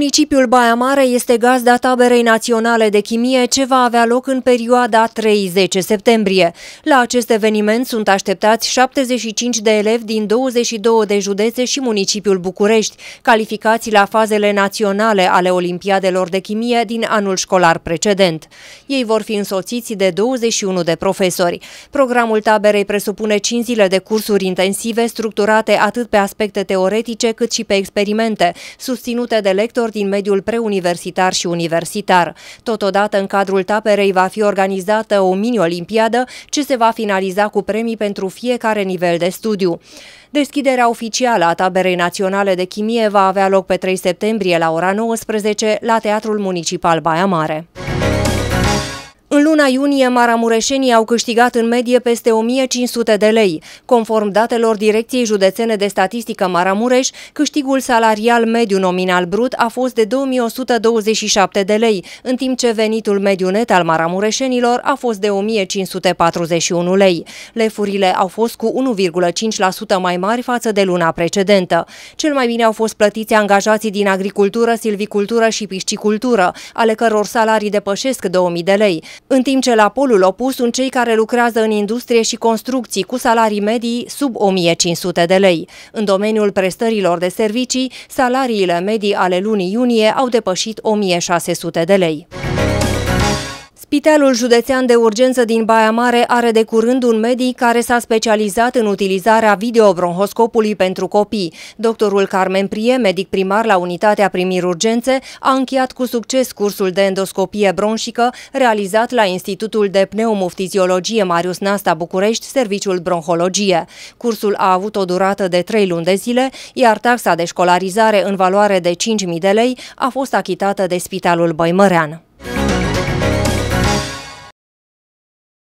Municipiul Baia Mare este gazda taberei naționale de chimie ce va avea loc în perioada 30 septembrie. La acest eveniment sunt așteptați 75 de elevi din 22 de județe și municipiul București, calificați la fazele naționale ale Olimpiadelor de chimie din anul școlar precedent. Ei vor fi însoțiți de 21 de profesori. Programul taberei presupune 5 zile de cursuri intensive structurate atât pe aspecte teoretice cât și pe experimente, susținute de lectori profesori din mediul preuniversitar și universitar. Totodată, în cadrul taperei va fi organizată o mini-olimpiadă ce se va finaliza cu premii pentru fiecare nivel de studiu. Deschiderea oficială a taberei naționale de chimie va avea loc pe 3 septembrie la ora 19 la Teatrul Municipal Baia Mare luna iunie, maramureșenii au câștigat în medie peste 1500 de lei. Conform datelor Direcției Județene de Statistică Maramureș, câștigul salarial mediu nominal brut a fost de 2127 de lei, în timp ce venitul mediu net al maramureșenilor a fost de 1541 lei. Lefurile au fost cu 1,5% mai mari față de luna precedentă. Cel mai bine au fost plătiți angajații din agricultură, silvicultură și piscicultură, ale căror salarii depășesc 2000 de lei în timp ce la polul opus sunt cei care lucrează în industrie și construcții cu salarii medii sub 1500 de lei. În domeniul prestărilor de servicii, salariile medii ale lunii iunie au depășit 1600 de lei. Spitalul Județean de Urgență din Baia Mare are de curând un medic care s-a specializat în utilizarea videobronhoscopului pentru copii. Doctorul Carmen Prie, medic primar la Unitatea Primiri Urgențe, a încheiat cu succes cursul de endoscopie bronșică realizat la Institutul de Pneumoftiziologie Marius Nasta București, Serviciul Bronhologie. Cursul a avut o durată de 3 luni de zile, iar taxa de școlarizare în valoare de 5.000 de lei a fost achitată de Spitalul Băimărean.